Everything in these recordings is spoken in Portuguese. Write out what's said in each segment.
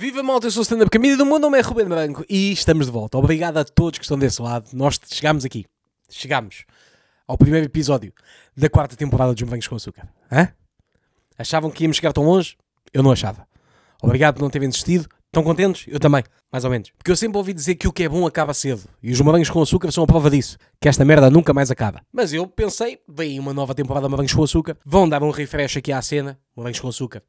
Viva malta, eu sou o Stand Up Comedy do mundo, meu nome é Ruben Branco e estamos de volta. Obrigado a todos que estão desse lado. Nós chegámos aqui, chegámos ao primeiro episódio da quarta temporada dos Morangos com Açúcar. Hã? Achavam que íamos chegar tão longe? Eu não achava. Obrigado por não terem desistido. Estão contentes? Eu também, mais ou menos. Porque eu sempre ouvi dizer que o que é bom acaba cedo. E os Morangos com Açúcar são a prova disso. Que esta merda nunca mais acaba. Mas eu pensei, vem uma nova temporada de Morangos com Açúcar. Vão dar um refresh aqui à cena. Morangos com Açúcar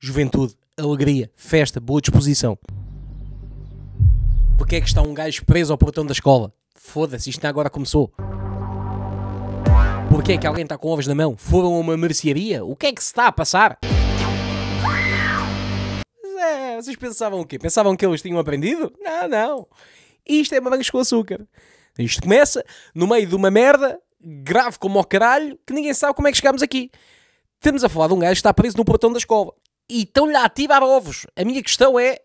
juventude, alegria, festa, boa disposição. Porque é que está um gajo preso ao portão da escola? Foda-se, isto agora começou. Porquê é que alguém está com ovos na mão? Foram a uma mercearia? O que é que se está a passar? É, vocês pensavam o quê? Pensavam que eles tinham aprendido? Não, não. Isto é mamangos com açúcar. Isto começa no meio de uma merda grave como ao caralho que ninguém sabe como é que chegamos aqui. Estamos a falar de um gajo que está preso no portão da escola e estão-lhe a ativar ovos. A minha questão é.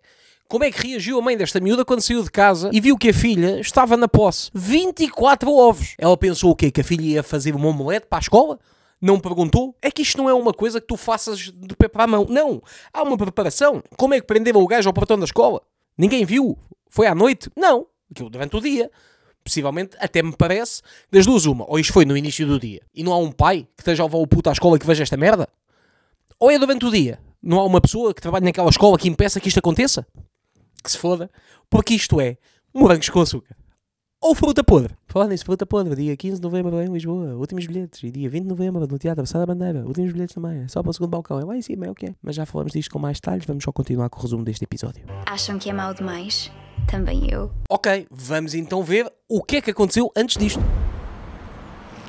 Como é que reagiu a mãe desta miúda quando saiu de casa e viu que a filha estava na posse? 24 ovos! Ela pensou o quê? Que a filha ia fazer uma omelete para a escola? não perguntou? É que isto não é uma coisa que tu faças de pé para a mão. Não. Há uma preparação. Como é que prenderam o gajo ao portão da escola? Ninguém viu? Foi à noite? Não. Aquilo durante o dia. Possivelmente, até me parece, das duas uma. Ou isto foi no início do dia. E não há um pai que esteja a levar o puto à escola que veja esta merda? Ou é durante o dia? Não há uma pessoa que trabalhe naquela escola que impeça que isto aconteça? Que se foda. Porque isto é morangos com açúcar. Ou fruta podre. Falem-se, fruta podre. Dia 15 de novembro em Lisboa. Últimos bilhetes. E dia 20 de novembro no Teatro Sá da Bandeira. Últimos bilhetes também. É só para o segundo balcão. É lá em cima, é o que que Mas já falamos disto com mais detalhes. Vamos só continuar com o resumo deste episódio. Acham que é mau demais? Também eu. Ok, vamos então ver o que é que aconteceu antes disto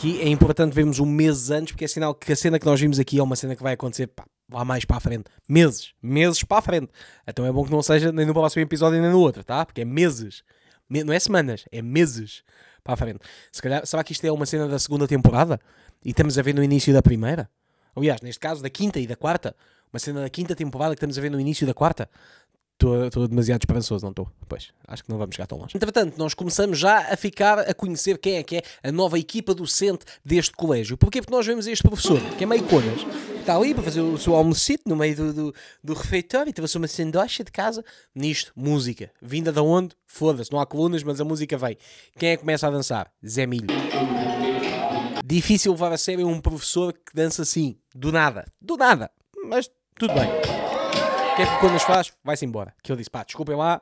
aqui é importante vermos um mês antes, porque é sinal que a cena que nós vimos aqui é uma cena que vai acontecer pá, lá mais para a frente. Meses. Meses para a frente. Então é bom que não seja nem no próximo episódio nem no outro, tá? Porque é meses. Me... Não é semanas, é meses para a frente. Se calhar, será que isto é uma cena da segunda temporada? E estamos a ver no início da primeira? Aliás, neste caso, da quinta e da quarta. Uma cena da quinta temporada que estamos a ver no início da quarta. Estou demasiado esperançoso, não estou? Pois, acho que não vamos chegar tão longe. Entretanto, nós começamos já a ficar a conhecer quem é que é a nova equipa docente deste colégio. Porquê? Porque nós vemos este professor, que é meio conas, que está ali para fazer o seu almocito no meio do, do, do refeitório e trouxe uma sandocha de casa. Nisto, música. Vinda de onde? Foda-se, não há colunas, mas a música vem. Quem é que começa a dançar? Zé Milho. Difícil levar a sério um professor que dança assim, do nada. Do nada, mas tudo bem. O que é que quando Conas faz? Vai-se embora. Que eu disse, pá, desculpem lá.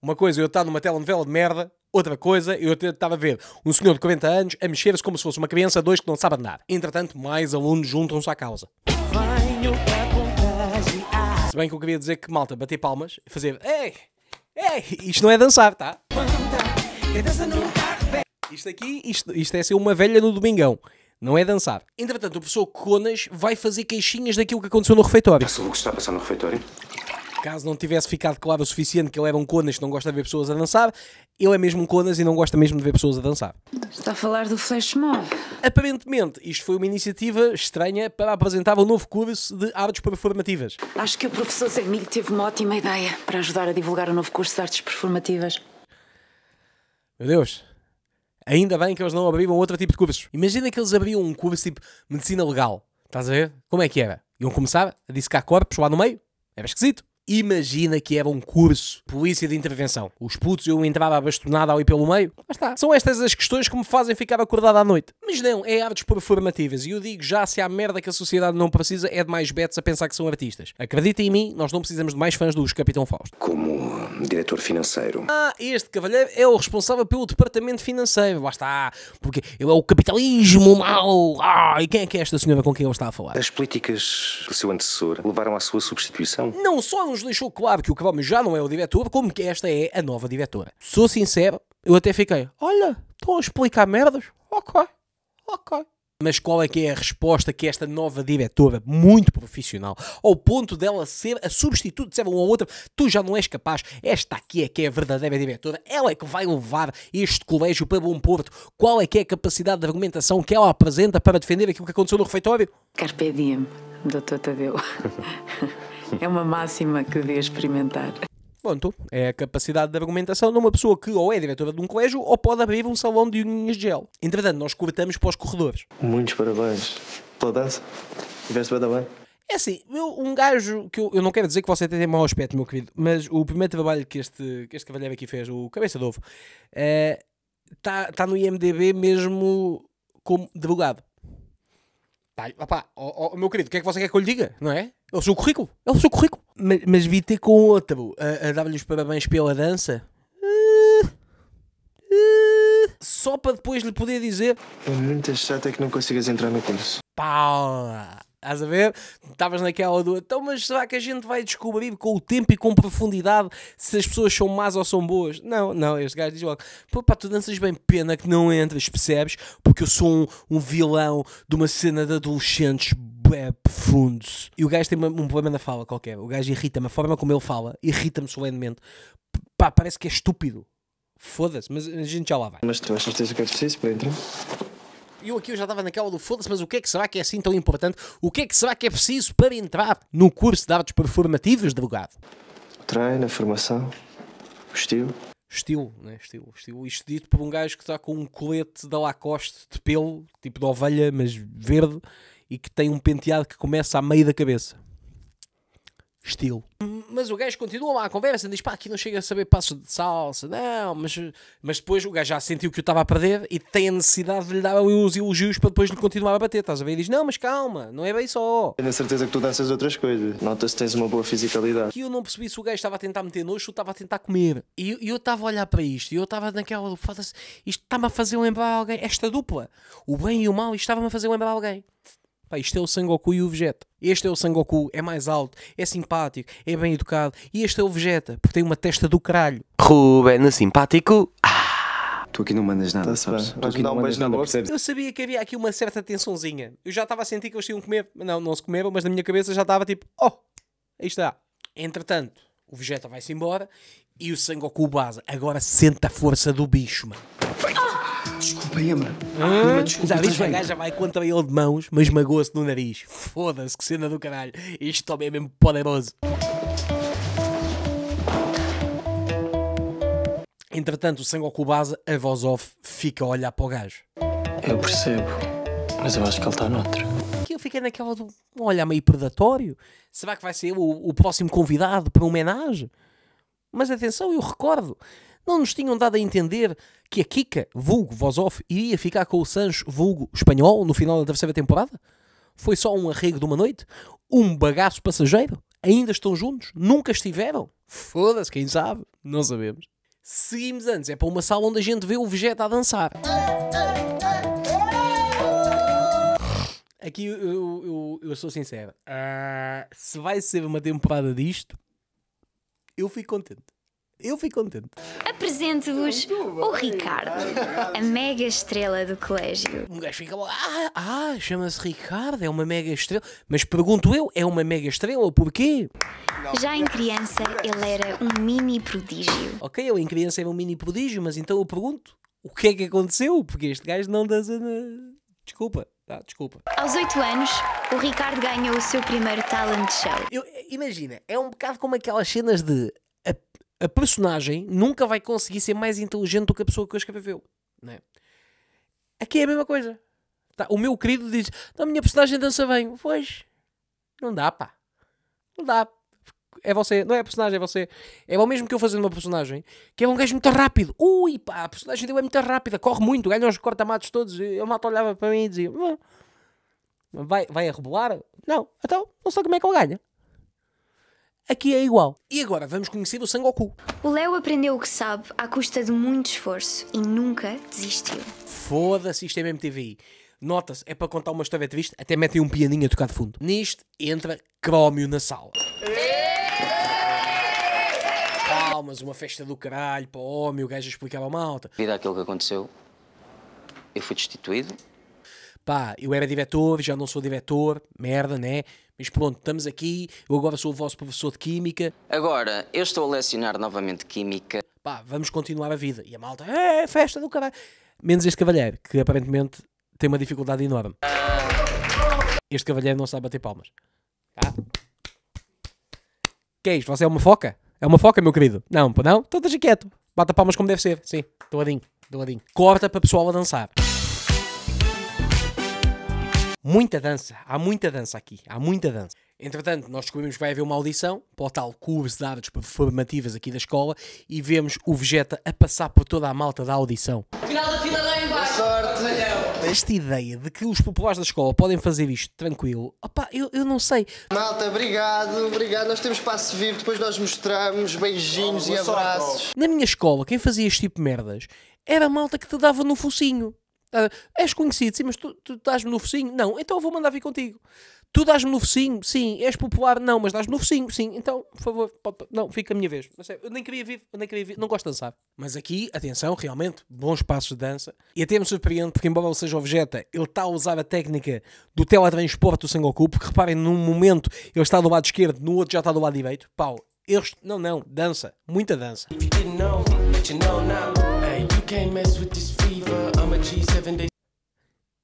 Uma coisa eu estava numa telenovela de merda, outra coisa eu estava a ver um senhor de 40 anos a mexer-se como se fosse uma criança, dois que não sabe andar. Entretanto, mais alunos juntam-se à causa. Se bem que eu queria dizer que, malta, bater palmas, fazer Ei! Ei! Isto não é dançar, tá? Isto aqui, isto, isto é ser uma velha no domingão não é dançar. Entretanto, o professor Conas vai fazer queixinhas daquilo que aconteceu no refeitório. Passou o que está a passar no refeitório? Caso não tivesse ficado claro o suficiente que ele era um Conas que não gosta de ver pessoas a dançar, ele é mesmo um Conas e não gosta mesmo de ver pessoas a dançar. Está a falar do flash mob. Aparentemente, isto foi uma iniciativa estranha para apresentar um novo curso de artes performativas. Acho que o professor Zermilho teve uma ótima ideia para ajudar a divulgar o novo curso de artes performativas. Meu Deus, Ainda bem que eles não abriam outro tipo de cursos. Imagina que eles abriam um curso tipo medicina legal. Estás a ver? Como é que era? Iam começar a dissecar corpos lá no meio? Era esquisito. Imagina que era um curso polícia de intervenção. Os putos eu entrava bastonada ali pelo meio. Mas está. São estas as questões que me fazem ficar acordado à noite. Mas não, é artes performativas. E eu digo já, se há merda que a sociedade não precisa, é de mais betos a pensar que são artistas. Acredita em mim, nós não precisamos de mais fãs dos Capitão Fausto. Como diretor financeiro. Ah, este cavalheiro é o responsável pelo departamento financeiro. Lá está. Porque ele é o capitalismo mau. Ah, e quem é que é esta senhora com quem ele está a falar? As políticas do seu antecessor levaram à sua substituição. Não só nos deixou claro que o Cromo já não é o diretor, como que esta é a nova diretora. Sou sincero, eu até fiquei, olha, estão a explicar merdas? Ok, ok. Mas qual é que é a resposta que esta nova diretora, muito profissional, ao ponto dela ser a substituto de ser uma ou outra, tu já não és capaz, esta aqui é que é a verdadeira diretora, ela é que vai levar este colégio para Bom Porto. Qual é que é a capacidade de argumentação que ela apresenta para defender aquilo que aconteceu no refeitório? Carpe diem, doutor Tadeu. É uma máxima que devia experimentar. Pronto, é a capacidade de argumentação de uma pessoa que ou é diretora de um colégio ou pode abrir um salão de unhas de gel. Entretanto, nós cortamos para os corredores. Muitos parabéns pela dança. Tiveste bem bem. É assim, um gajo que eu, eu, não quero dizer que você tenha mau aspecto, meu querido, mas o primeiro trabalho que este, que este cavalheiro aqui fez, o Cabeça de Ovo, está eh, é, tá no IMDB mesmo como advogado. Tá, opá, oh, oh, meu querido, o que é que você quer que eu lhe diga, não é? É o seu currículo. É o seu currículo. Mas, mas vi ter com outro a, a dar-lhe os parabéns pela dança. Uh, uh, só para depois lhe poder dizer. É muito chato é que não consigas entrar no curso. Pau. Estás a ver? Estavas naquela do então, mas será que a gente vai descobrir com o tempo e com profundidade se as pessoas são más ou são boas? Não, não, este gajo diz logo: pô, pá, tu danças bem, pena que não entras, percebes? Porque eu sou um, um vilão de uma cena de adolescentes é profundo. E o gajo tem um problema na fala qualquer. O gajo irrita-me. A forma como ele fala irrita-me solenemente. Pá, parece que é estúpido. Foda-se, mas a gente já lá vai. Mas tu achas que tens que é preciso para entrar? eu aqui eu já estava naquela do foda-se, mas o que é que será que é assim tão importante? O que é que será que é preciso para entrar no curso de artes performativas, advogado? Treino, a formação, estilo. Estilo, né? Estilo, estilo. Isto dito por um gajo que está com um colete da Lacoste de pelo, tipo de ovelha, mas verde, e que tem um penteado que começa a meio da cabeça estilo. Mas o gajo continua lá à conversa, diz pá, aqui não chega a saber passos de salsa, não, mas, mas depois o gajo já sentiu que eu estava a perder e tem a necessidade de lhe dar os elogios para depois lhe continuar a bater, estás a ver? E diz, não, mas calma, não é bem só. Tenho a certeza que tu danças outras coisas, nota-se que tens uma boa fisicalidade. Que eu não percebi se o gajo estava a tentar meter nojo ou estava a tentar comer. E eu estava a olhar para isto e eu estava naquela, foda-se, isto está-me a fazer lembrar alguém, esta dupla, o bem e o mal, isto estava-me a fazer lembrar alguém. Pá, isto é o Sangoku e o Vegeta. Este é o Sangoku, é mais alto, é simpático, é bem educado. E este é o Vegeta, porque tem uma testa do caralho. Ruben, é simpático. Ah! Tu aqui não mandas nada, tá sabes? Tu aqui não, não mandas nada, percebes? Eu sabia que havia aqui uma certa tensãozinha. Eu já estava a sentir que eles tinham comer. Não, não se comeram, mas na minha cabeça já estava tipo, oh, aí está. Entretanto, o Vegeta vai-se embora e o Sangoku Baza agora sente a força do bicho, mano. Desculpa, Emma. Desculpa, Já viste, a gaja vai contra ele de mãos, mas magoou-se no nariz. Foda-se, que cena do caralho. Isto também é mesmo poderoso. Entretanto, o Sangoku Baza, a voz off, fica a olhar para o gajo. Eu percebo, mas eu acho que ele está noutro. Aqui eu fiquei naquela do um olhar meio predatório. Será que vai ser o, o próximo convidado para homenagem? Mas atenção, eu recordo não nos tinham dado a entender que a Kika, vulgo Vozov, iria ficar com o Sancho, vulgo espanhol, no final da terceira temporada? Foi só um arrego de uma noite? Um bagaço passageiro? Ainda estão juntos? Nunca estiveram? Foda-se, quem sabe? Não sabemos. Seguimos antes, é para uma sala onde a gente vê o Vegeta a dançar. Aqui eu, eu, eu, eu sou sincero. Uh, se vai ser uma temporada disto, eu fico contente. Eu fico contente. Apresento-vos o Ricardo, a mega estrela do colégio. Um gajo fica logo, ah, ah chama-se Ricardo, é uma mega estrela. Mas pergunto eu, é uma mega estrela, porquê? Já em criança ele era um mini prodígio. Ok, eu em criança era um mini prodígio, mas então eu pergunto, o que é que aconteceu? Porque este gajo não dança na... Desculpa. Ah, desculpa. Aos 8 anos, o Ricardo ganhou o seu primeiro talent show. Eu, imagina, é um bocado como aquelas cenas de a personagem nunca vai conseguir ser mais inteligente do que a pessoa que o escreveu. Né? Aqui é a mesma coisa. Tá, o meu querido diz: a minha personagem dança bem. Pois, não dá, pá. Não dá. É você, não é a personagem, é você. É o mesmo que eu fazendo uma personagem, que é um gajo muito rápido. Ui, pá, a personagem dele é muito rápida, corre muito, ganha os cortamatos todos. E o mato olhava para mim e dizia: hum, vai, vai a rebolar? Não, então, não sei como é que ele ganha. Aqui é igual. E agora vamos conhecer o Sangoku. O Léo aprendeu o que sabe à custa de muito esforço e nunca desistiu. Foda-se, isto é mesmo Nota-se, é para contar uma história triste, até metem um pianinho a tocar de fundo. Nisto entra crómio na sala. Palmas, uma festa do caralho para o homem, o gajo explicava a malta. Vida àquilo que aconteceu, eu fui destituído. Pá, eu era diretor, já não sou diretor, merda, né? Mas pronto, estamos aqui, eu agora sou o vosso professor de Química. Agora, eu estou a lecionar novamente Química. Pá, vamos continuar a vida. E a malta, é, é, festa do caralho. Menos este cavalheiro, que aparentemente tem uma dificuldade enorme. Este cavalheiro não sabe bater palmas. Tá? Que é isto? Você é uma foca? É uma foca, meu querido? Não, não? Então esteja quieto. Bata palmas como deve ser. Sim, doadinho, doadinho. Corta para o pessoal a dançar muita dança, há muita dança aqui, há muita dança. Entretanto, nós descobrimos que vai haver uma audição para o tal curso de artes formativas aqui da escola e vemos o Vegeta a passar por toda a malta da audição. Final da fila lá em baixo. Sorte. Esta ideia de que os populares da escola podem fazer isto tranquilo, opá, eu, eu não sei. Malta, obrigado, obrigado. Nós temos espaço vivo, depois nós mostramos beijinhos oh, e abraços. Sorte, oh. Na minha escola, quem fazia este tipo de merdas era a malta que te dava no focinho. Uh, és conhecido, sim, mas tu, tu dás-me no focinho? Não, então eu vou mandar vir contigo. Tu dás-me no focinho? Sim. És popular? Não, mas dás-me no focinho? Sim. Então, por favor, pode, pode. não, fica a minha vez. Mas, é, eu nem queria vir, eu nem queria vir, não gosto de dançar. Mas aqui, atenção, realmente, bons passos de dança. E até me surpreende, porque embora ele seja objeto, ele está a usar a técnica do teletransporte do Sengoku, porque reparem, num momento ele está do lado esquerdo, no outro já está do lado direito. Pau, eles... Não, não, dança. Muita dança. If you didn't know, but you know now. Hey, you can't mess with this fever.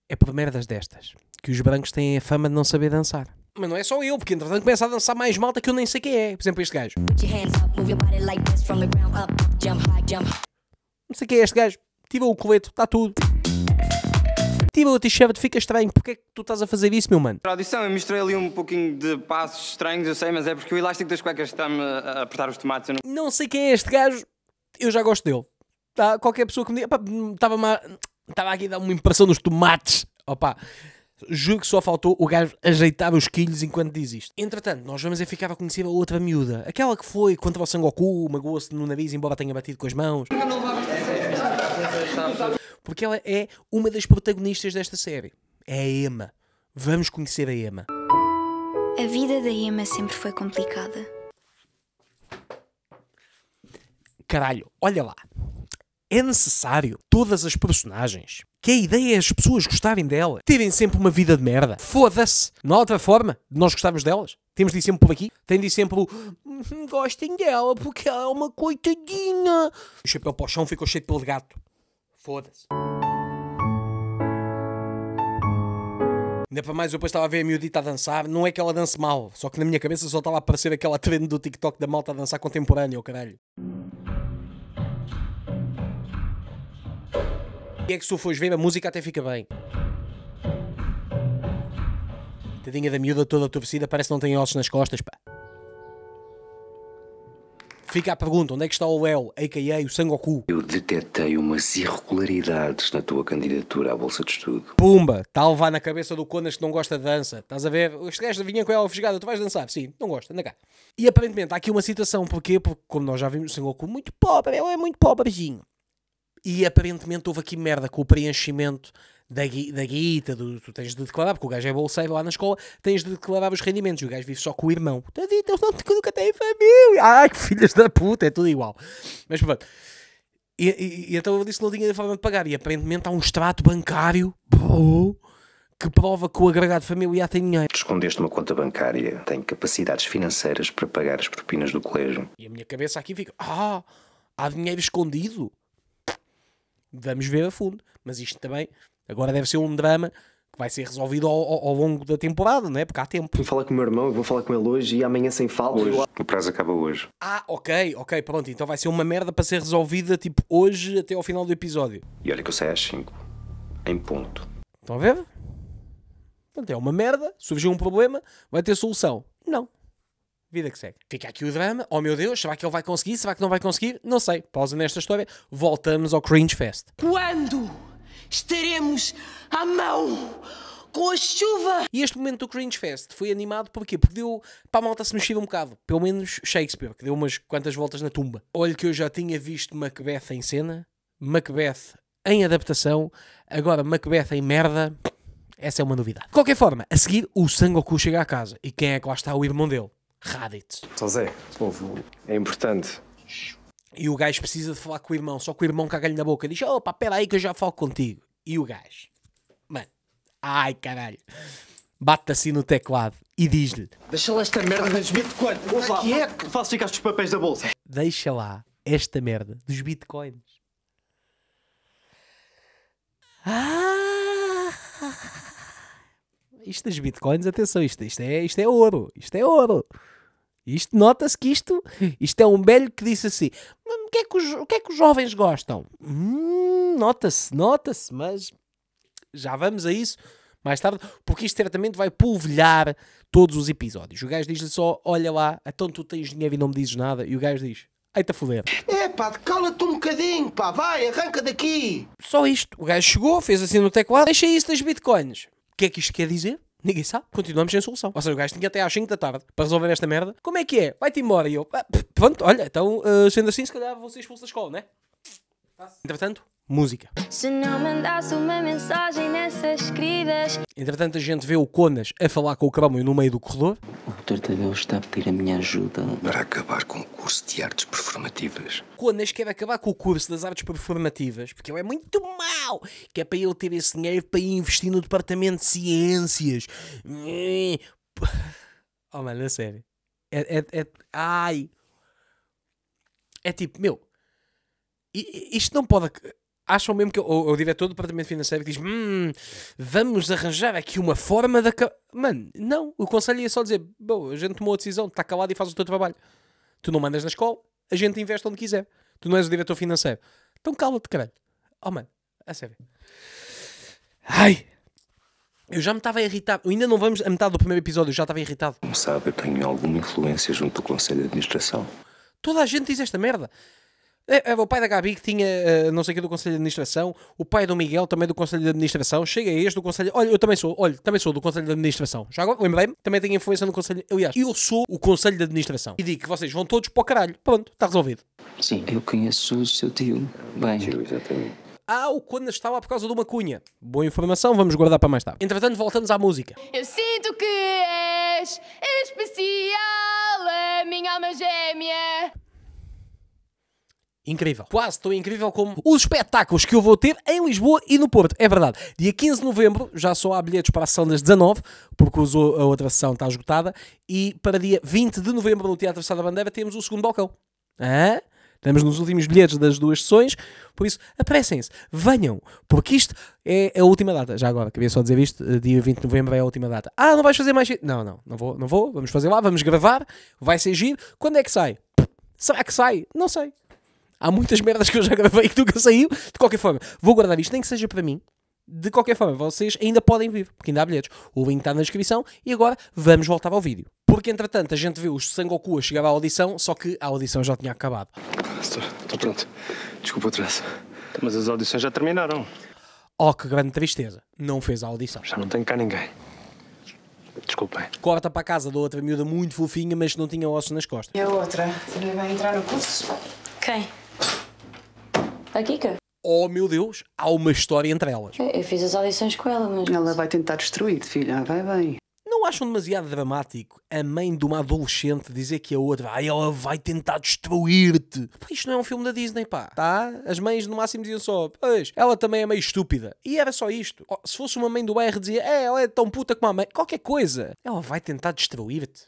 É por merdas destas que os brancos têm a fama de não saber dançar. Mas não é só eu, porque entretanto começa a dançar mais malta que eu nem sei quem é. Por exemplo, este gajo. Não sei quem é este gajo. Tiva o colete, está tudo. Tiva o t-shirt, fica estranho. Porquê é que tu estás a fazer isso, meu mano? Para audição, eu misturei ali um pouquinho de passos estranhos, eu sei, mas é porque o elástico das cuecas está-me a apertar os tomates. Eu não... não sei quem é este gajo, eu já gosto dele. Tá? Qualquer pessoa que me diga, estava-me hum, a Estava aqui a dar uma impressão dos tomates. Opa, juro que só faltou o gajo ajeitar os quilhos enquanto diz isto. Entretanto, nós vamos a ficava a outra miúda. Aquela que foi contra o Sangoku, magoou-se no nariz, embora tenha batido com as mãos. Porque ela é uma das protagonistas desta série. É a Emma. Vamos conhecer a Emma. A vida da Emma sempre foi complicada. Caralho, olha lá é necessário todas as personagens. Que a ideia é as pessoas gostarem dela. Terem sempre uma vida de merda. Foda-se. Não há outra forma de nós gostarmos delas. Temos de ir sempre por aqui. Tem de ir sempre o hum, gostem dela porque ela é uma coitadinha. O chapéu para o chão ficou cheio de pelo de gato. Foda-se. Ainda para mais, eu depois estava a ver a miudita a dançar. Não é que ela dance mal, só que na minha cabeça só estava a aparecer aquela trend do TikTok da malta a dançar contemporânea, o oh, caralho. é que se tu fores ver, a música até fica bem. Tadinha da miúda toda torcida, parece que não tem ossos nas costas, pá. Fica a pergunta, onde é que está o El, a.k.a. o Sangoku? Eu detetei umas irregularidades na tua candidatura à Bolsa de Estudo. Pumba, tal vá na cabeça do Conas que não gosta de dança. Estás a ver? Este gajo vinha com ela fisgada, tu vais dançar? Sim, não gosta, anda cá. E aparentemente há aqui uma citação, porquê? Porque como nós já vimos, o Sangoku é muito pobre, ele é muito pobrezinho. E aparentemente houve aqui merda com o preenchimento da, gui, da guita, do, tu tens de declarar, porque o gajo é bolseiro lá na escola, tens de declarar os rendimentos. E o gajo vive só com o irmão. Tadinho, não nunca tem família. Ai, que filhas da puta, é tudo igual. Mas pronto. E, e, e então eu disse que não tinha forma de pagar. E aparentemente há um extrato bancário que prova que o agregado familiar tem dinheiro. Escondeste uma conta bancária, tem capacidades financeiras para pagar as propinas do colégio. E a minha cabeça aqui fica: ah, há dinheiro escondido? vamos ver a fundo. Mas isto também, agora deve ser um drama que vai ser resolvido ao, ao, ao longo da temporada, não é? Porque há tempo. Vou falar com o meu irmão, vou falar com ele hoje e amanhã sem fala. Hoje. O prazo acaba hoje. Ah, ok, ok, pronto. Então vai ser uma merda para ser resolvida tipo hoje até ao final do episódio. E olha que eu saio às 5. Em ponto. Estão a ver? Portanto, é uma merda, surgiu um problema, vai ter solução. Não vida que segue. Fica aqui o drama. Oh meu Deus, será que ele vai conseguir? Será que não vai conseguir? Não sei. Pausa nesta história. Voltamos ao Cringe Fest. Quando estaremos à mão com a chuva. E este momento do Cringe Fest foi animado porquê? Porque deu para a malta se mexer um bocado. Pelo menos Shakespeare, que deu umas quantas voltas na tumba. Olha que eu já tinha visto Macbeth em cena, Macbeth em adaptação, agora Macbeth em merda. Essa é uma novidade. De qualquer forma, a seguir o Sangoku chega à casa. E quem é que lá está? O irmão dele. Raditz. Só Zé, ouve, é importante. E o gajo precisa de falar com o irmão, só que o irmão caga-lhe na boca. Diz: opa, pera aí que eu já falo contigo. E o gajo, mano, ai caralho, bate assim no teclado e diz-lhe: Deixa lá esta merda dos bitcoins, ouve lá, quieto. É Faço ficar os papéis da bolsa. Deixa lá esta merda dos bitcoins. Ah! isto das bitcoins, atenção, isto, isto, é, isto é ouro, isto é ouro. Isto nota-se que isto, isto é um velho que disse assim: hum, o que é que os, o que é que os jovens gostam? Hum, nota-se, nota-se, mas já vamos a isso mais tarde, porque isto certamente vai polvilhar todos os episódios. O gajo diz-lhe só: olha lá, então tu tens dinheiro e não me dizes nada. E o gajo diz: Eita foder. É pá, cala-te um bocadinho, pá, vai, arranca daqui. Só isto. O gajo chegou, fez assim no teclado, deixa isso das bitcoins que é que isto quer dizer? Ninguém sabe, continuamos sem solução. Ou seja, o gajo tinha até às 5 da tarde para resolver esta merda. Como é que é? Vai-te embora. E eu, ah, pronto, olha, então, uh, sendo assim, se calhar vou ser expulso da escola, né? Entretanto, música. Se não mandasse uma mensagem nessas queridas. Entretanto, a gente vê o Conas a falar com o Cromwell no meio do corredor. O Dr. Tadeu está a pedir a minha ajuda. Para acabar com o curso de artes performativas. Conas quer acabar com o curso das artes performativas porque ele é muito mau. Que é para ele ter esse dinheiro para ir investir no departamento de ciências. Oh, mano, a sério. É, é, é, ai. É tipo, meu. Isto não pode acham mesmo que o, o diretor do departamento financeiro diz: hum, vamos arranjar aqui uma forma de. Mano, não. O conselho ia só dizer: bom, a gente tomou a decisão, está calado e faz o teu trabalho. Tu não mandas na escola, a gente investe onde quiser. Tu não és o diretor financeiro. Então cala-te, caralho. Oh, mano, a sério. Ai, eu já me estava irritado. Ainda não vamos a metade do primeiro episódio, eu já estava irritado. Como sabe, eu tenho alguma influência junto do Conselho de Administração. Toda a gente diz esta merda. É, é, o pai da Gabi que tinha eh, não sei o que do Conselho de Administração, o pai do Miguel também do Conselho de Administração, chega a este do Conselho. Olha, eu também sou, olha, também sou do Conselho de Administração. Já agora, lembrei-me, também tenho influência no Conselho. Aliás, eu sou o Conselho de Administração. E digo que vocês vão todos para o caralho. Pronto, está resolvido. Sim, eu conheço o seu tio. Bem. Tio, exatamente. Ah, o quando estava por causa de uma cunha. Boa informação, vamos guardar para mais tarde. Entretanto, voltamos à música. Eu sinto que és especial, a minha alma gêmea incrível. Quase tão incrível como os espetáculos que eu vou ter em Lisboa e no Porto. É verdade. Dia 15 de novembro já só há bilhetes para a sessão das 19, porque a outra sessão está esgotada. E para dia 20 de novembro no Teatro Sá da Bandeira temos o segundo balcão. Ah? Estamos nos últimos bilhetes das duas sessões, por isso apressem-se, venham, porque isto é a última data. Já agora, queria só dizer isto: eh, dia 20 de novembro é a última data. Ah, não vais fazer mais. Não, não, não vou, não vou. Vamos fazer lá, vamos gravar, vai ser giro. Quando é que sai? Será que sai? Não sei. Há muitas merdas que eu já gravei que nunca saiu. De qualquer forma, vou guardar isto, nem que seja para mim. De qualquer forma, vocês ainda podem vir, porque ainda há bilhetes. O link está na descrição. E agora vamos voltar ao vídeo. Porque entretanto a gente viu os Sangoku a chegar à audição, só que a audição já tinha acabado. Estou, pronto. Desculpa o atraso. Mas as audições já terminaram. Oh, que grande tristeza. Não fez a audição. Já não tenho cá ninguém. Desculpem. Corta para a casa da outra miúda muito fofinha, mas não tinha ossos nas costas. E a outra? Também vai entrar no curso? Quem? Tá a Kika. Oh meu Deus, há uma história entre elas. É, eu fiz as audições com ela, mas. Ela vai tentar destruir, te filha, ah, vai bem. Não acham demasiado dramático a mãe de uma adolescente dizer que a outra ah, ela vai tentar destruir-te? Isto não é um filme da Disney, pá. Tá? As mães no máximo diziam só, pois, ela também é meio estúpida. E era só isto. Oh, se fosse uma mãe do R dizia, é, ela é tão puta como a mãe. Qualquer coisa. Ela vai tentar destruir-te.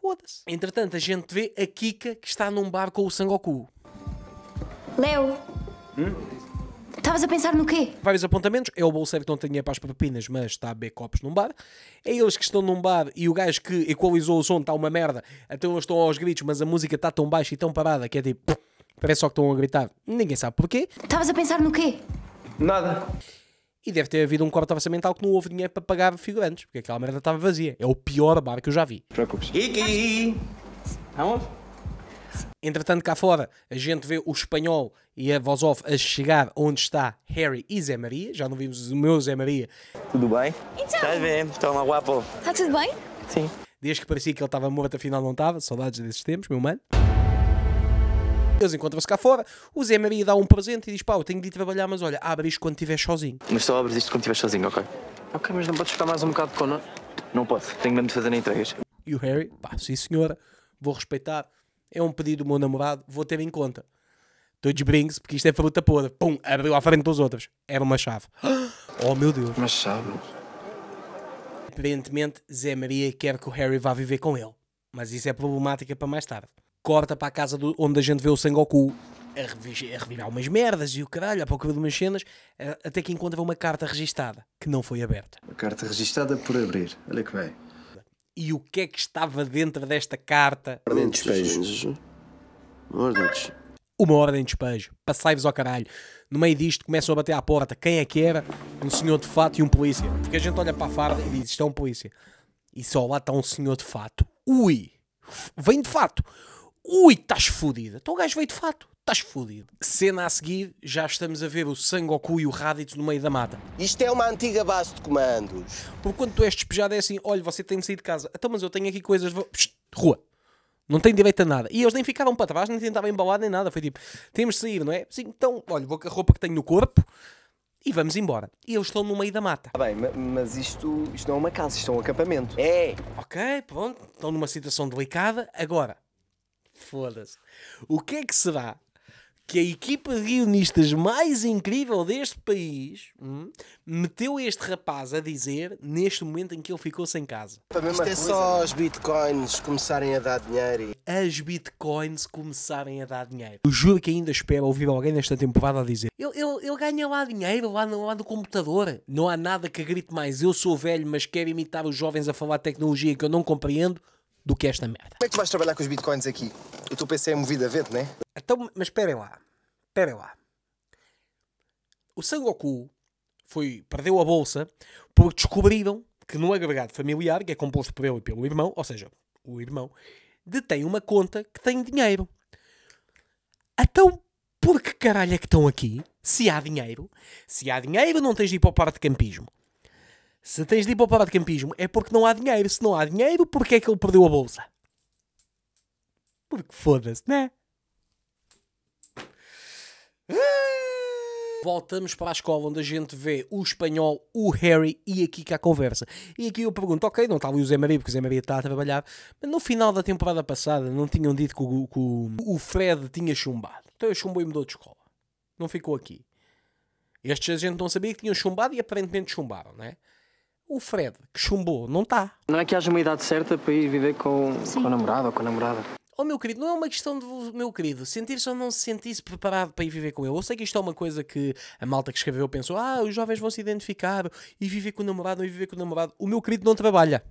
Foda-se. Entretanto, a gente vê a Kika que está num bar com o Sangoku. Leo, hum? estavas a pensar no quê? Vários apontamentos. É o bolseiro que não tem dinheiro para as papinas, mas está a beber copos num bar. É eles que estão num bar e o gajo que equalizou o som está uma merda. Até então eles estão aos gritos, mas a música está tão baixa e tão parada que é tipo... Parece só que estão a gritar. Ninguém sabe porquê. Estavas a pensar no quê? Nada. E deve ter havido um corte orçamental que não houve dinheiro para pagar figurantes, porque aquela merda estava vazia. É o pior bar que eu já vi. Preocupes. Iki! Aonde? Entretanto, cá fora, a gente vê o espanhol e a voz off a chegar onde está Harry e Zé Maria. Já não vimos o meu Zé Maria. Tudo bem? Então. está bem? Toma, guapo. Está tudo bem? Sim. Desde que parecia que ele estava morto, afinal não estava. Saudades desses tempos, meu mano. Eles encontram-se cá fora. O Zé Maria dá um presente e diz: Pá, eu tenho de ir trabalhar, mas olha, abre isto quando estiver sozinho. Mas só abres isto quando estiver sozinho, ok? Ok, mas não podes ficar mais um bocado com não? Não posso tenho mesmo de fazer entregas. E o Harry: Pá, sim senhora, vou respeitar é um pedido do meu namorado, vou ter em conta. Estou de brinks, porque isto é fruta podre. Pum, abriu à frente dos outros. Era uma chave. Oh meu Deus. Uma chave? Aparentemente, Zé Maria quer que o Harry vá viver com ele. Mas isso é problemática para mais tarde. Corta para a casa do, onde a gente vê o Sengoku a, a revirar umas merdas e o caralho, à procura de umas cenas, eh, até que encontra uma carta registada, que não foi aberta. Uma carta registada por abrir. Olha que bem e o que é que estava dentro desta carta? Ordem de despejo. Ordem de... Uma ordem de despejo. Passai-vos ao caralho. No meio disto começam a bater à porta. Quem é que era? Um senhor de fato e um polícia. Porque a gente olha para a farda e diz: Isto é um polícia. E só lá está um senhor de fato. Ui! Vem de fato. Ui, estás fodida! Então o gajo veio de fato estás fodido. Cena a seguir, já estamos a ver o Sangoku e o Raditz no meio da mata. Isto é uma antiga base de comandos. Porque quando tu és despejado é assim, olha, você tem de sair de casa. Então, mas eu tenho aqui coisas... Psst, rua. Não tem direito a nada. E eles nem ficaram para trás, nem tentavam embalar nem nada. Foi tipo, temos de sair, não é? Sim, então, olha, vou com a roupa que tenho no corpo e vamos embora. E eles estão no meio da mata. Ah, bem, mas isto, isto não é uma casa, isto é um acampamento. É! Ok, pronto, estão numa situação delicada. Agora, foda-se. O que é que será que a equipa de guionistas mais incrível deste país hum, meteu este rapaz a dizer neste momento em que ele ficou sem casa. Isto é, é só as bitcoins começarem a dar dinheiro. E... As bitcoins começarem a dar dinheiro. Eu juro que ainda espero ouvir alguém nesta temporada a dizer ele, ele, ele ganha lá dinheiro, lá no, lá no computador. Não há nada que grite mais eu sou velho mas quero imitar os jovens a falar tecnologia que eu não compreendo do que esta merda. Como é que tu vais trabalhar com os bitcoins aqui? O teu PC é movido a vento, não é? Então, mas esperem lá. Esperem lá. O Sangoku foi, perdeu a bolsa porque descobriram que no agregado familiar, que é composto por ele e pelo irmão, ou seja, o irmão, detém uma conta que tem dinheiro. Então, por que caralho é que estão aqui? Se há dinheiro, se há dinheiro, não tens de ir para o parque de campismo. Se tens de ir para o parque de campismo, é porque não há dinheiro. Se não há dinheiro, porque é que ele perdeu a bolsa? Porque foda-se, né? Voltamos para a escola onde a gente vê o espanhol, o Harry e aqui que há conversa. E aqui eu pergunto, ok, não está ali o Zé Maria, porque o Zé Maria está a trabalhar, mas no final da temporada passada não tinham dito que o, que o Fred tinha chumbado. Então eu chumbou e mudou de escola. Não ficou aqui. Estes a gente não sabia que tinham chumbado e aparentemente chumbaram, não é? O Fred, que chumbou, não está. Não é que haja uma idade certa para ir viver com, com a namorada ou com a namorada. Oh meu querido, não é uma questão de meu querido sentir-se ou não se sentir-se preparado para ir viver com ele. Eu sei que isto é uma coisa que a malta que escreveu pensou: ah, os jovens vão se identificar e viver com o namorado e viver com o namorado. O meu querido não trabalha,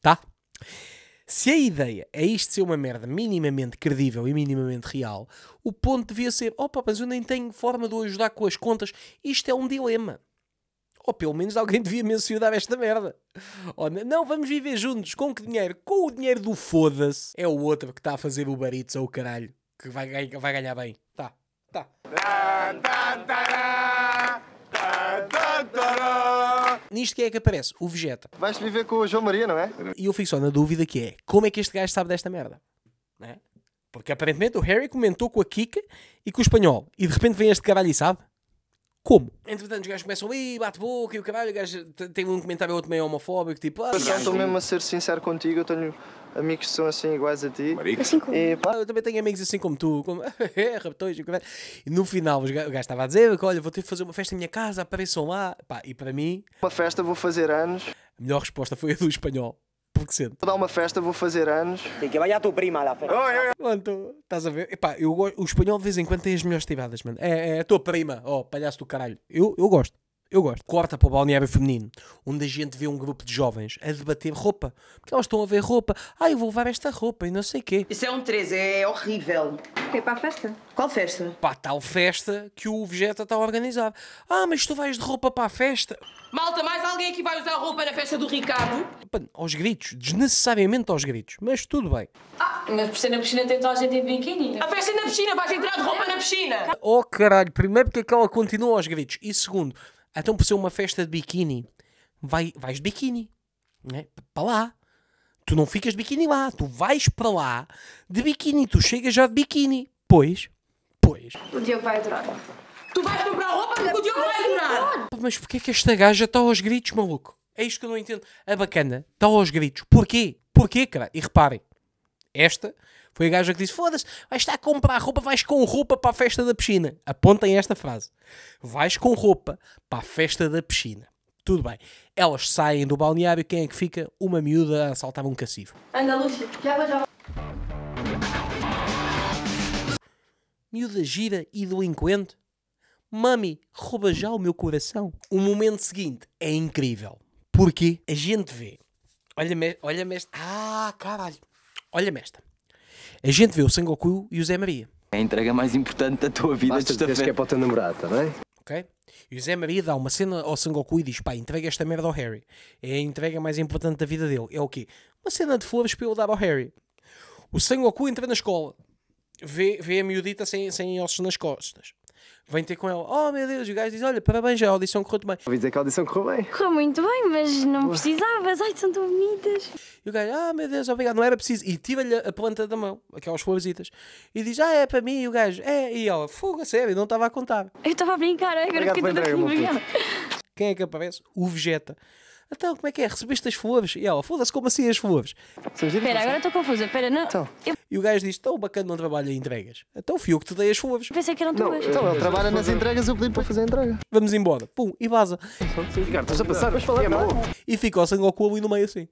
tá? Se a ideia é isto ser uma merda minimamente credível e minimamente real, o ponto devia ser: opa, mas eu nem tenho forma de o ajudar com as contas. Isto é um dilema. Ou pelo menos alguém devia mencionar esta merda. Ou, não, vamos viver juntos. Com que dinheiro? Com o dinheiro do foda-se. É o outro que está a fazer o barito ou o caralho. Que vai, vai ganhar bem. Tá, tá. Nisto que é que aparece? O Vegeta. Vais viver com o João Maria, não é? E eu fico só na dúvida que é, como é que este gajo sabe desta merda? Não é? Porque aparentemente o Harry comentou com a Kika e com o espanhol. E de repente vem este caralho e sabe? Como? Entretanto, os gajos começam ir bate boca e o caralho, o gajo tem um comentário outro meio homofóbico, tipo, ah, estou mesmo a ser sincero contigo, eu tenho amigos que são assim iguais a ti. Assim como... e, pá, eu também tenho amigos assim como tu, como é, raptões, e no final o gajo estava a dizer olha, vou ter que fazer uma festa na minha casa, apareçam lá, pá, e para mim. a festa, vou fazer anos. A melhor resposta foi a do espanhol porque sente. Vou dar uma festa, vou fazer anos. Tem que vai a tua prima lá festa. estás a ver? Epá, eu, o espanhol de vez em quando tem as melhores tiradas, mano. É, é a tua prima, ó, oh, palhaço do caralho. Eu, eu gosto. Eu gosto. Corta para o balneário feminino, onde a gente vê um grupo de jovens a debater roupa. Porque elas estão a ver roupa. Ah, eu vou levar esta roupa e não sei o quê. Isso é um 13, é horrível. É para a festa? Qual festa? Para a tal festa que o Vegeta está a organizar. Ah, mas tu vais de roupa para a festa. Malta, mais alguém aqui vai usar roupa na festa do Ricardo? aos gritos, desnecessariamente aos gritos, mas tudo bem. Ah, mas por ser na piscina tem toda a gente em biquíni. A festa é na piscina, vais entrar de roupa na piscina. Oh caralho, primeiro porque é que ela continua aos gritos e segundo, então, por ser uma festa de biquíni, vai, vais de biquíni, né? para lá. Tu não ficas de biquíni lá, tu vais para lá de biquíni, tu chegas já de biquíni. Pois, pois. O dia vai durar Tu vais comprar roupa porque o dia vai durar Mas porquê que esta gaja está aos gritos, maluco? É isto que eu não entendo. A bacana está aos gritos. Porquê? Porquê, cara? E reparem, esta foi a gaja que disse: Foda-se, vais estar a comprar roupa, vais com roupa para a festa da piscina. Apontem esta frase: Vais com roupa para a festa da piscina. Tudo bem. Elas saem do balneário, quem é que fica? Uma miúda a assaltar um cassivo. Anda, Lúcia, já vou, já vou. Miúda gira e delinquente. Mami, rouba já o meu coração. O momento seguinte é incrível. Porque a gente vê. Olha-me olha, -me, Ah, caralho. Olha-me esta. A gente vê o Sengoku e o Zé Maria. É a entrega mais importante da tua vida Basta esta que é para o teu namorado, está bem? Ok? E o Zé Maria dá uma cena ao Sengoku e diz: pá, entrega esta merda ao Harry. É a entrega mais importante da vida dele. É o quê? Uma cena de flores para eu dar ao Harry. O Sengoku entra na escola, vê, vê a miudita sem, sem ossos nas costas vem ter com ela. Oh meu Deus, o gajo diz: Olha, parabéns, a audição correu bem. Ouvi dizer que a audição correu bem. Correu muito bem, mas não precisavas. Ai, são tão bonitas. E o gajo: Ah meu Deus, obrigado, não era preciso. E tira-lhe a planta da mão, aquelas florzitas. E diz: Ah, é para mim. E o gajo: É. E ela: fuga sério, não estava a contar. Eu estava a brincar, agora que eu estou a brincar. Quem é que aparece? O Vegeta. Então, como é que é? Recebeste as flores? E ela, foda-se, como assim as flores? Espera, agora estou confusa, espera, não. Então. E o gajo diz: Tão bacana não trabalha em entregas. Então fui eu que te dei as flores. Pensei que eram tuas. Então, ele trabalha nas entregas, eu pedi para fazer a entrega. Vamos embora. Pum, e vaza. Ricardo, estás a passar, vais falar é mal. E fica o Sangoku e no meio assim.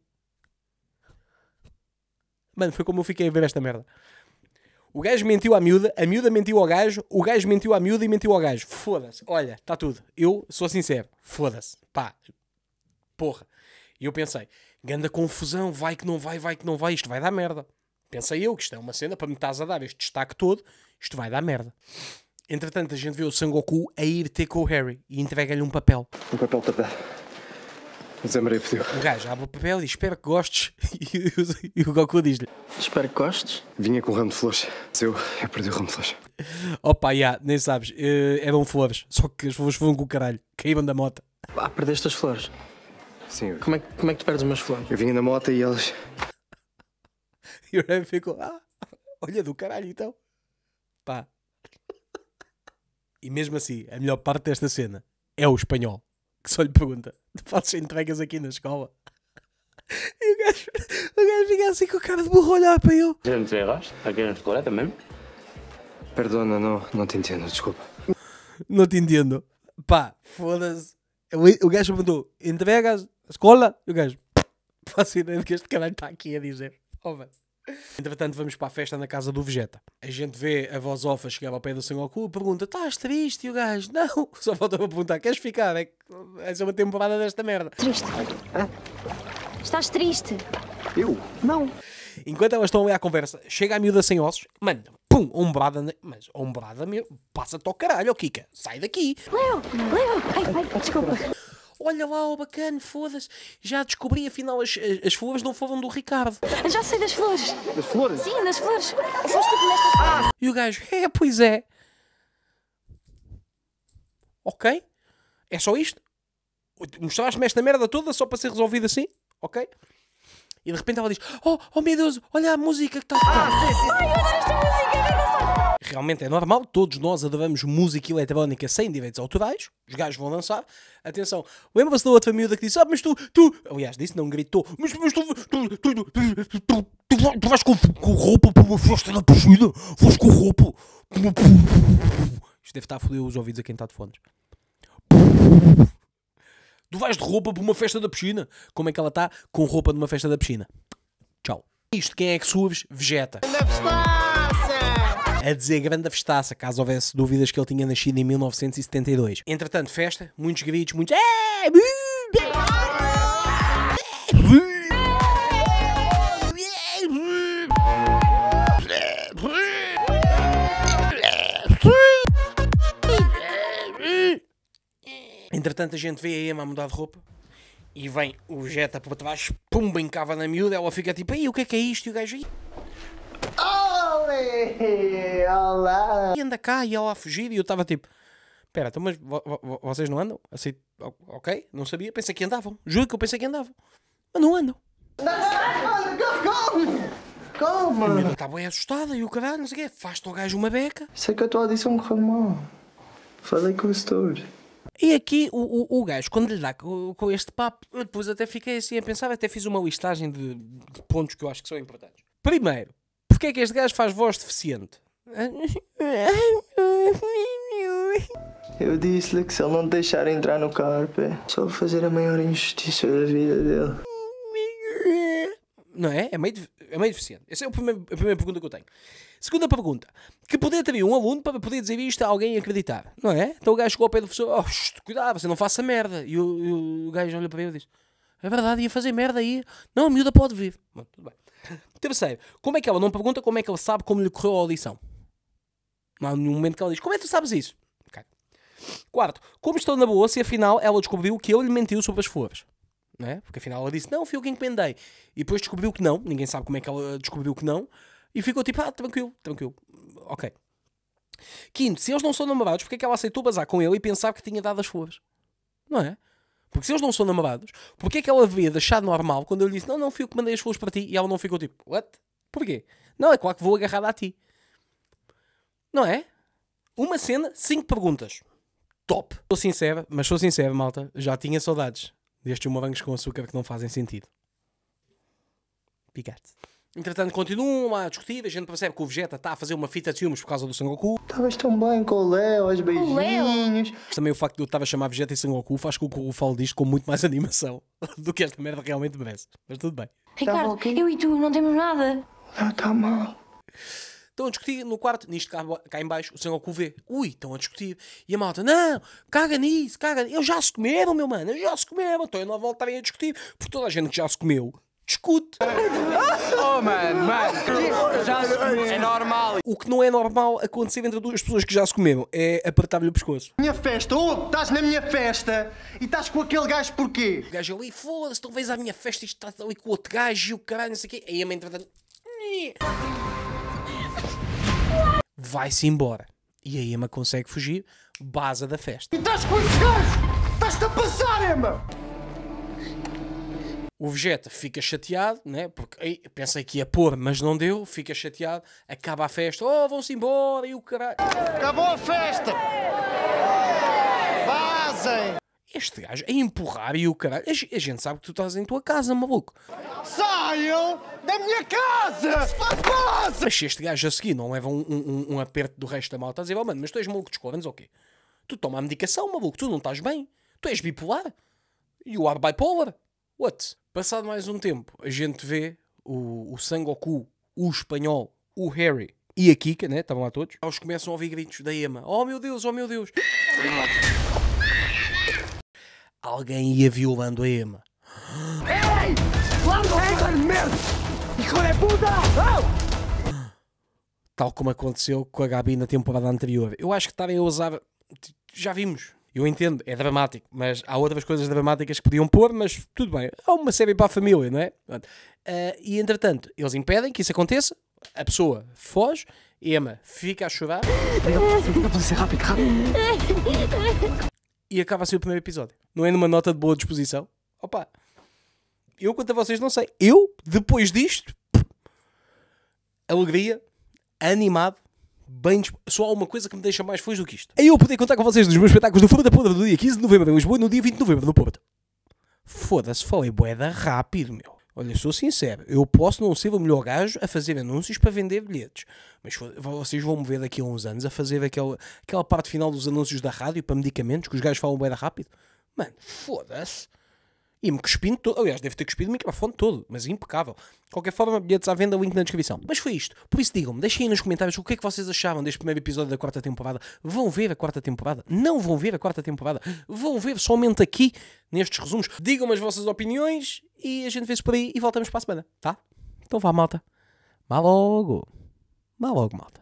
Mano, foi como eu fiquei a ver esta merda. O gajo mentiu à miúda, a miúda mentiu ao gajo, o gajo mentiu à miúda e mentiu ao gajo. Foda-se, olha, está tudo. Eu sou sincero, foda-se. Pá, porra. E eu pensei, ganda confusão, vai que não vai, vai que não vai, isto vai dar merda. Pensei eu que isto é uma cena para me estás a dar este destaque todo, isto vai dar merda. Entretanto, a gente vê o Sangoku a ir ter com o Harry e entrega-lhe um papel. Um papel papel. O Zé Maria pediu. O gajo abre o papel e espero que gostes. e o Goku diz-lhe: Espero que gostes. Vinha com o ramo de flores. Seu, eu perdi o ramo de flores. Opa, já, yeah, nem sabes. Uh, eram flores. Só que as flores foram com o caralho. Caíram da moto. Ah, perdeste as flores. Sim. Como é, que- como é que tu perdes umas flores? Eu vinha na moto e eles. E o Ren ficou, ah, olha do caralho então. Pá. E mesmo assim, a melhor parte desta cena é o espanhol, que só lhe pergunta: tu fazes entregas aqui na escola? E o gajo, o gajo fica assim com o cara de burro a olhar para ele. ¿Se entregas aqui na escola também también? Perdona, não, não te entendo, desculpa. Não te entendo. Pá, foda-se. O o gajo perguntou: entregas? escola, e o gajo, faço ideia do que este caralho está aqui a dizer. Oh, mano. Entretanto, vamos para a festa na casa do Vegeta. A gente vê a voz ofa chegar ao pé do Sengoku e pergunta: Estás triste? E o gajo: Não, só para perguntar: Queres ficar? É, é uma temporada desta merda. Triste. Estás triste? Eu? Não. Enquanto elas estão ali à conversa, chega a miúda sem ossos, mano, pum, ombrada, mas ombrada mesmo, passa-te ao caralho, oh Kika, sai daqui. Leo, Leo, ai, ai, desculpa olha lá, o oh, bacana, foda-se. Já descobri, afinal, as, as flores não foram do Ricardo. Já sei das flores. Das flores? Sim, das flores. Foste tu que nestas flores. E o gajo, é, pois é. Ok? É só isto? Mostraste-me esta merda toda só para ser resolvido assim? Ok? E de repente ela diz: Oh, oh meu Deus, olha a música que está a tocar. Ah, sim, sim. Ai, eu adoro esta música, Realmente é normal, todos nós adoramos música eletrónica sem direitos autorais, os gajos vão lançar. Atenção, lembra-se da outra miúda que disse: Ah, mas tu, tu. Aliás, disse, não gritou, mas, mas tu, tu, tu, tu, tu, vais com, com roupa para uma festa da piscina, vais com roupa. Isto deve estar a foder os ouvidos a quem está de fones. Tu vais de roupa para uma festa da piscina. Como é que ela está com roupa de uma festa da piscina? Tchau. Isto, quem é que subes? Vegeta. A dizer grande festaça, caso houvesse dúvidas que ele tinha nascido em 1972. Entretanto, festa, muitos gritos, muitos. Entretanto, a gente vê a Emma a mudar de roupa e vem o Jetta para baixo, pum, brincava na miúda. Ela fica tipo, aí o que é que é isto? E o gajo aí. Olé, olá! E anda cá e ela a fugir. E eu estava tipo, espera, então, mas vo vo vocês não andam? Assim, ok, não sabia. Pensei que andavam. Juro que eu pensei que andavam. Mas não andam. Calma! A miúda está bem assustada e o caralho, não sei o quê. Faz-te ao gajo uma beca. Sei que a tua audição correu mal. Falei com o Story. E aqui o, o, o gajo, quando lhe dá com, com este papo, eu depois até fiquei assim a pensar, até fiz uma listagem de, de pontos que eu acho que são importantes. Primeiro, porquê é que este gajo faz voz deficiente? Eu disse-lhe que se ele não deixar entrar no carpe, só vou fazer a maior injustiça da vida dele. Não é? É meio, é meio deficiente. Essa é a primeira, a primeira pergunta que eu tenho. Segunda pergunta. Que poder teria um aluno para poder dizer isto a alguém e acreditar? Não é? Então o gajo chegou ao pé do professor. Oh, cuidado, você não faça merda. E o, e o gajo olha para ele e diz. É verdade, ia fazer merda aí. Não, a miúda pode vir. Bom, tudo bem. Terceiro, como é que ela não pergunta como é que ela sabe como lhe correu a audição? Não há nenhum momento que ela diz: Como é que tu sabes isso? Okay. Quarto, como estou na boa se afinal ela descobriu que eu lhe mentiu sobre as flores? é? Porque afinal ela disse: Não, fui eu que encomendei. E depois descobriu que não. Ninguém sabe como é que ela descobriu que não. E ficou tipo, ah, tranquilo, tranquilo. Ok. Quinto, se eles não são namorados, porque é que ela aceitou bazar com ele e pensava que tinha dado as flores? Não é? Porque se eles não são namorados, porque é que ela devia deixar normal quando eu lhe disse, não, não, fui eu que mandei as flores para ti? E ela não ficou tipo, what? Porquê? Não, é claro que vou agarrada a ti. Não é? Uma cena, cinco perguntas. Top. Sou sincero, mas sou sincero, malta, já tinha saudades destes morangos com açúcar que não fazem sentido. Picarte. Entretanto, continuam a discutir, a gente percebe que o Vegeta está a fazer uma fita de ciúmes por causa do Sengoku. Estavas tão bem com o Leo, aos beijinhos. Também o facto de eu estar a chamar Vegeta e Sengoku faz com que eu falo disto com muito mais animação do que esta merda realmente merece. Mas tudo bem. Ricardo, eu e tu não temos nada. Não, está mal. Estão a discutir no quarto, nisto cá, cá em baixo, o Sengoku vê. Ui, estão a discutir. E a malta, não, caga nisso, caga Eu já se comeram, meu mano, eu já se comeram. Então eu não voltarei a discutir. Porque toda a gente que já se comeu discute. Oh, mano, mano, já se comeu. É normal. O que não é normal acontecer entre duas pessoas que já se comeram é apertar-lhe o pescoço. Minha festa, ou oh, estás na minha festa e estás com aquele gajo porquê? O gajo ali, foda-se, talvez à minha festa e estás ali com outro gajo e o caralho, não sei o quê. Aí a mãe entretanto. Vai-se embora. E a Emma consegue fugir, baza da festa. E estás com esse gajo! Estás-te a passar, Emma! O Vegeta fica chateado, né? porque pensei que ia pôr, mas não deu, fica chateado, acaba a festa, oh, vão-se embora e o caralho. Acabou a festa! Vazem! Este gajo a empurrar e o caralho. A gente sabe que tu estás em tua casa, maluco. Saiam da minha casa! Faz mas se este gajo a seguir não leva um, um, um aperto do resto da malta a dizer, oh, mano, mas tu és maluco de escola, ou quê? Tu toma a medicação, maluco, tu não estás bem, tu és bipolar. E o ar bipolar. What? Passado mais um tempo, a gente vê o, o Sangoku, o espanhol, o Harry e a Kika, né? Estavam lá todos. Eles começam a ouvir gritos da Emma. Oh meu Deus, oh meu Deus. Alguém ia violando a Emma. Ei! É puta! Tal como aconteceu com a Gabi na temporada anterior. Eu acho que estarem a usar. Já vimos, eu entendo, é dramático, mas há outras coisas dramáticas que podiam pôr, mas tudo bem. há uma série para a família, não é? Uh, e entretanto, eles impedem que isso aconteça, a pessoa foge, Emma fica a chorar. e acaba assim o primeiro episódio. Não é numa nota de boa disposição? Opa! Eu quanto a vocês não sei. Eu, depois disto, alegria, animado, bem Só há uma coisa que me deixa mais feliz do que isto. É eu poder contar com vocês nos meus espetáculos do Fundo da Podra do dia 15 de novembro em Lisboa e no dia 20 de novembro no Porto. Foda-se, falei boeda rápido, meu. Olha, sou sincero, eu posso não ser o melhor gajo a fazer anúncios para vender bilhetes, mas vocês vão me ver daqui a uns anos a fazer aquela, aquela parte final dos anúncios da rádio para medicamentos que os gajos falam bem rápido. Mano, foda-se. E me cuspindo todo. Aliás, deve ter cuspido o microfone todo, mas impecável. De qualquer forma, bilhetes à venda, link na descrição. Mas foi isto. Por isso, digam-me, deixem aí nos comentários o que é que vocês acharam deste primeiro episódio da quarta temporada. Vão ver a quarta temporada? Não vão ver a quarta temporada? Vão ver somente aqui, nestes resumos. Digam-me as vossas opiniões e a gente vê-se por aí e voltamos para a semana, tá? Então vá, malta. Vá logo. Vá logo, malta.